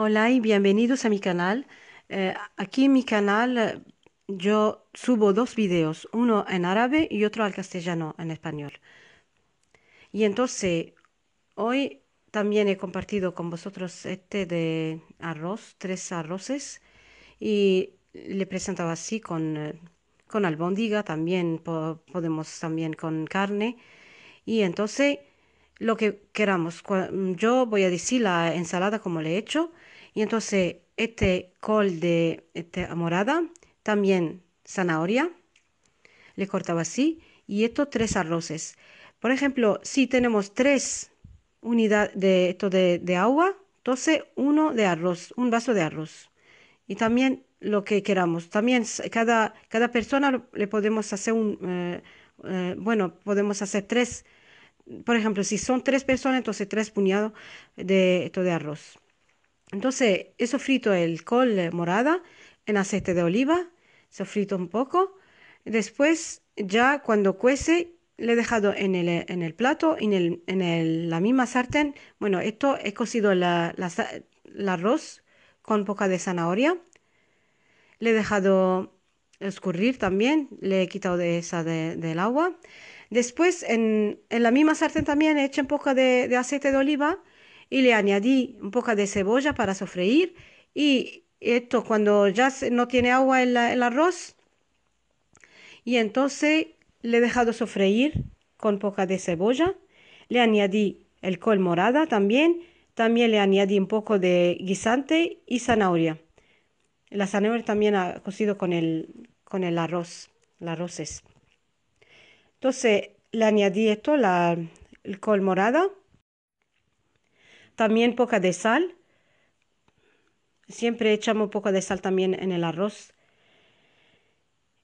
Hola y bienvenidos a mi canal. Eh, aquí en mi canal eh, yo subo dos videos, uno en árabe y otro al castellano, en español. Y entonces hoy también he compartido con vosotros este de arroz, tres arroces, y le presentaba así con, eh, con albóndiga, también podemos también con carne. Y entonces lo que queramos. Yo voy a decir la ensalada como le he hecho y entonces este col de este, morada, también zanahoria, le cortaba así, y estos tres arroces. Por ejemplo, si tenemos tres unidades de esto de, de agua, entonces uno de arroz, un vaso de arroz. Y también lo que queramos. También cada, cada persona le podemos hacer un, eh, eh, bueno, podemos hacer tres. Por ejemplo, si son tres personas, entonces tres puñados de esto de arroz. Entonces, he sofrito el col eh, morada en aceite de oliva, sofrito un poco. Después, ya cuando cuece, le he dejado en el, eh, plato, en, en la misma sartén. Bueno, esto he cocido el arroz con poca de zanahoria. Le he dejado escurrir también, le he quitado de esa del agua. Después, en, en, la misma sartén también he hecho un poco de aceite de oliva y le añadí un poco de cebolla para sofreír y esto cuando ya no tiene agua el, arroz y entonces le he dejado sofreír con poca de cebolla, le añadí el col morada también, también le añadí un poco de guisante y zanahoria. La zanahoria también ha cocido con el, con el arroz, las arroces. Entonces le añadí esto, la, el col morada también poca de sal. Siempre echamos poca de sal también en el arroz.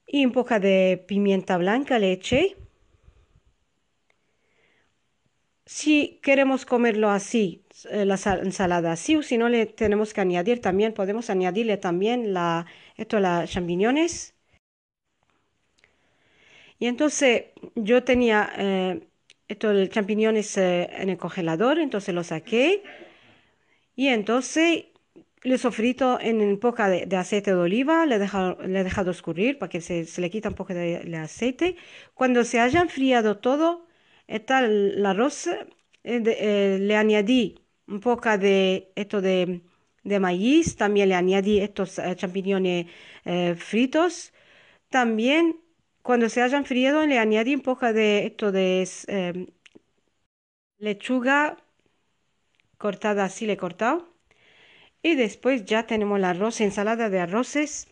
Y un poco de pimienta blanca leche. Si queremos comerlo así, eh, la ensalada así, o si no le tenemos que añadir también, podemos añadirle también la, esto, las champiñones. Y entonces yo tenía eh, esto, el champiñón es eh, en el congelador, entonces lo saqué y entonces lo sofrito en un poco de, aceite de oliva, le he dejado, le dejado escurrir para que se, le quita un poco de, aceite. Cuando se haya enfriado todo, está el, arroz, eh, eh, le añadí un poco de esto de, maíz, también le añadí estos champiñones fritos, también cuando se hayan frío, le añadí un poco de esto de em, lechuga cortada así, le he cortado. Y después ya tenemos la arroz, ensalada de arroces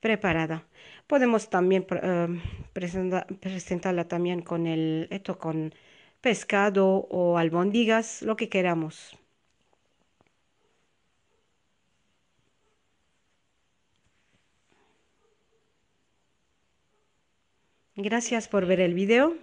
preparada. Podemos también em, presentarla también con el, esto con pescado o albóndigas, lo que queramos. Gracias por ver el video.